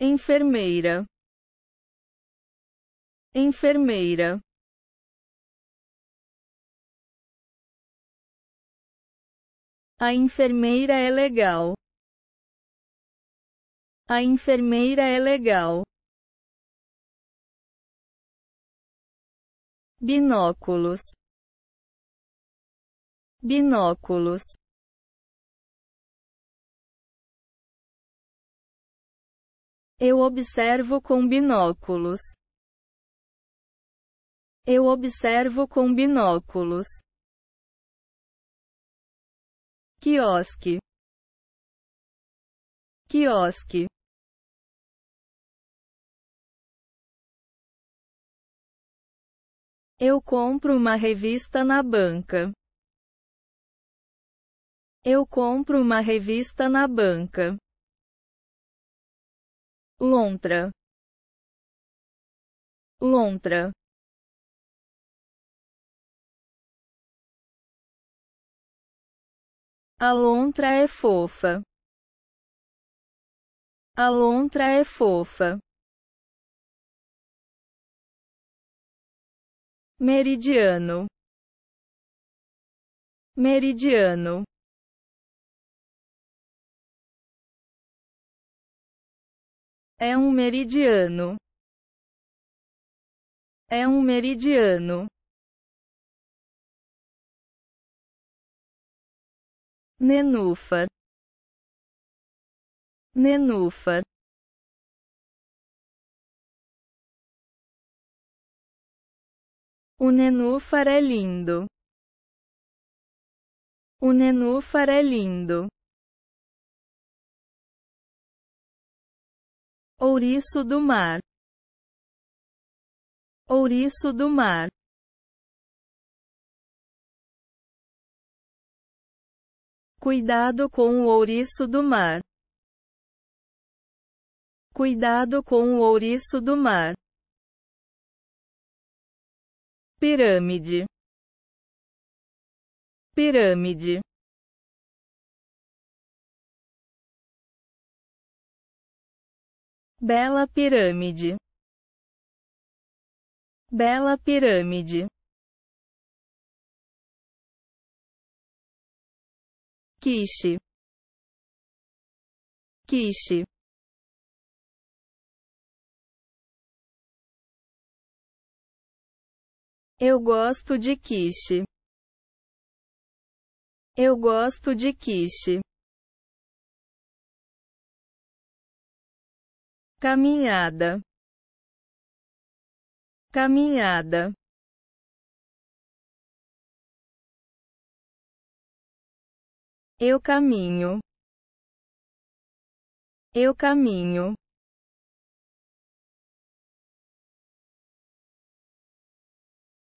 enfermeira, enfermeira. A enfermeira é legal. A enfermeira é legal. Binóculos. Binóculos. Eu observo com binóculos. Eu observo com binóculos. Quiosque. Quiosque. Eu compro uma revista na banca. Eu compro uma revista na banca lontra lontra a lontra é fofa a lontra é fofa meridiano meridiano É um meridiano. É um meridiano. Nenúfar. Nenúfar. O nenúfar é lindo. O nenúfar é lindo. Ouriço do Mar. Ouriço do Mar. Cuidado com o ouriço do mar. Cuidado com o ouriço do mar. Pirâmide. Pirâmide. Bela Pirâmide. Bela Pirâmide. Quiche. Quiche. Eu gosto de quiche. Eu gosto de quiche. caminhada, caminhada. Eu caminho, eu caminho.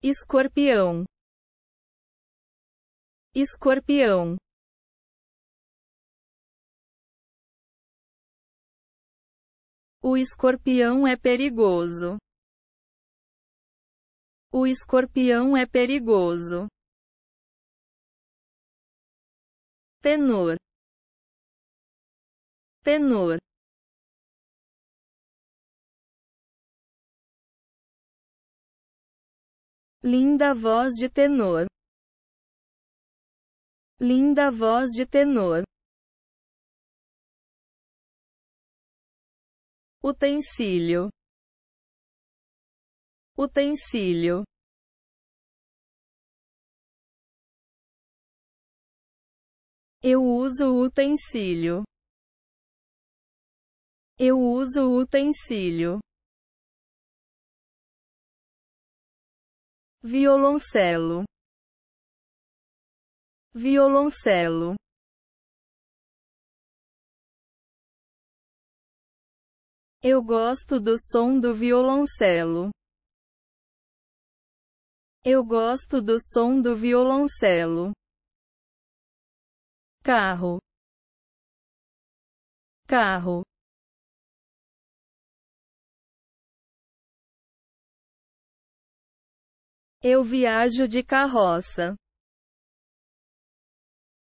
Escorpião, escorpião. O escorpião é perigoso. O escorpião é perigoso. Tenor. Tenor. Linda voz de tenor. Linda voz de tenor. utensílio utensílio Eu uso utensílio. Eu uso utensílio. Violoncelo. Violoncelo. Eu gosto do som do violoncelo. Eu gosto do som do violoncelo. Carro. Carro. Eu viajo de carroça.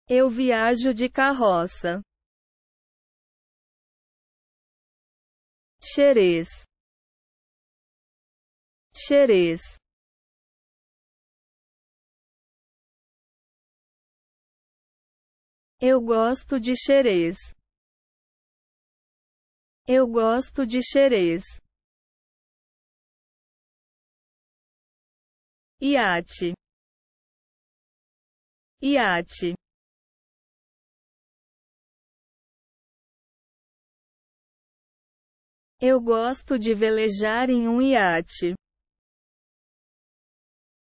Eu viajo de carroça. xerez, xerez, Eu gosto de xerez. Eu gosto de xerez. Iate. Iate. Eu gosto de velejar em um iate.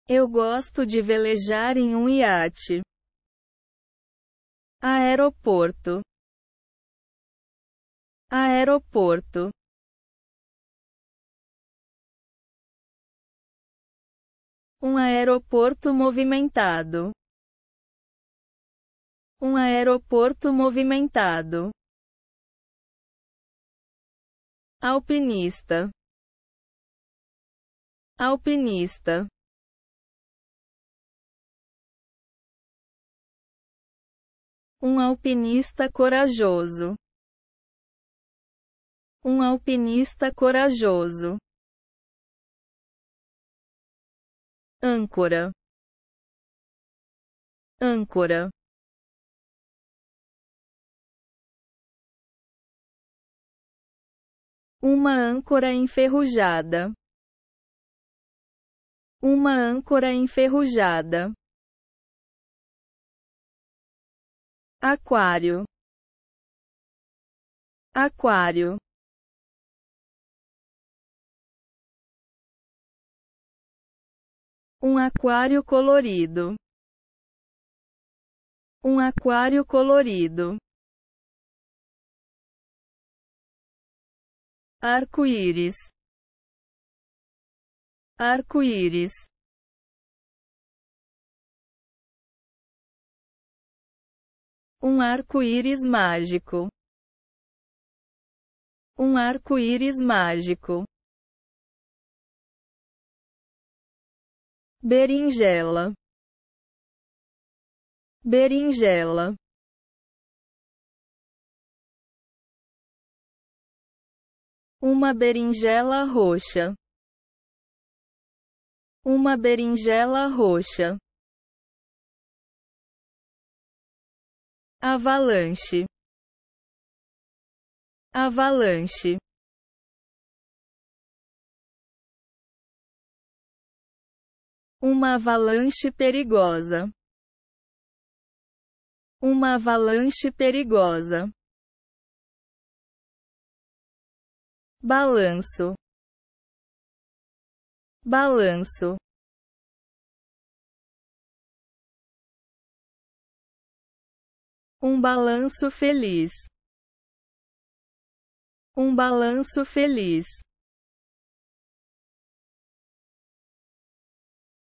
Eu gosto de velejar em um iate. Aeroporto. Aeroporto. Um aeroporto movimentado. Um aeroporto movimentado alpinista, alpinista, um alpinista corajoso, um alpinista corajoso, âncora, âncora. Uma âncora enferrujada. Uma âncora enferrujada. Aquário. Aquário. Um aquário colorido. Um aquário colorido. arco-íris, arco-íris. Um arco-íris mágico. Um arco-íris mágico. Berinjela. Berinjela. uma berinjela roxa, uma berinjela roxa, avalanche, avalanche. Uma avalanche perigosa. Uma avalanche perigosa. balanço, balanço. Um balanço feliz. Um balanço feliz.